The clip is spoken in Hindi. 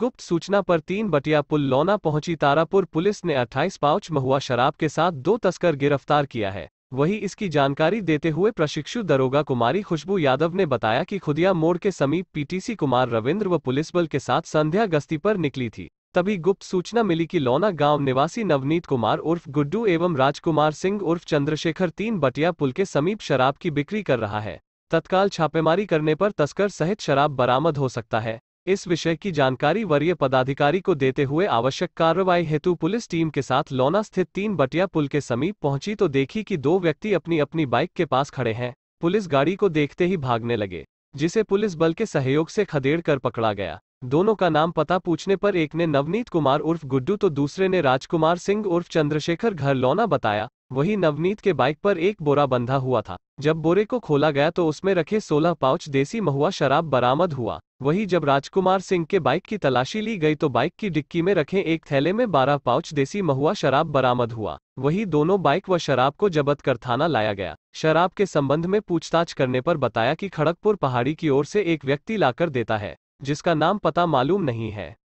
गुप्त सूचना पर तीन बटिया पुल लौना पहुंची तारापुर पुलिस ने 28 पाउच महुआ शराब के साथ दो तस्कर गिरफ्तार किया है वही इसकी जानकारी देते हुए प्रशिक्षु दरोगा कुमारी खुशबू यादव ने बताया कि खुदिया मोड़ के समीप पीटीसी कुमार रविंद्र व पुलिस बल के साथ संध्या गश्ती पर निकली थी तभी गुप्त सूचना मिली कि लौना गांव निवासी नवनीत कुमार उर्फ गुड्डू एवं राजकुमार सिंह उर्फ चंद्रशेखर तीन बटिया पुल के समीप शराब की बिक्री कर रहा है तत्काल छापेमारी करने पर तस्कर सहित शराब बरामद हो सकता है इस विषय की जानकारी वरीय पदाधिकारी को देते हुए आवश्यक कार्रवाई हेतु पुलिस टीम के साथ लौना स्थित तीन बटिया पुल के समीप पहुंची तो देखी कि दो व्यक्ति अपनी अपनी बाइक के पास खड़े हैं पुलिस गाड़ी को देखते ही भागने लगे जिसे पुलिस बल के सहयोग से खदेड़ कर पकड़ा गया दोनों का नाम पता पूछने पर एक ने नवनीत कुमार उर्फ गुड्डू तो दूसरे ने राजकुमार सिंह उर्फ चंद्रशेखर घर लौना बताया वही नवनीत के बाइक पर एक बोरा बंधा हुआ था जब बोरे को खोला गया तो उसमें रखे 16 पाउच देसी महुआ शराब बरामद हुआ वही जब राजकुमार सिंह के बाइक की तलाशी ली गई तो बाइक की डिक्की में रखे एक थैले में 12 पाउच देसी महुआ शराब बरामद हुआ वही दोनों बाइक व शराब को जबत कर थाना लाया गया शराब के संबंध में पूछताछ करने पर बताया कि खड़गपुर पहाड़ी की ओर से एक व्यक्ति लाकर देता है जिसका नाम पता मालूम नहीं है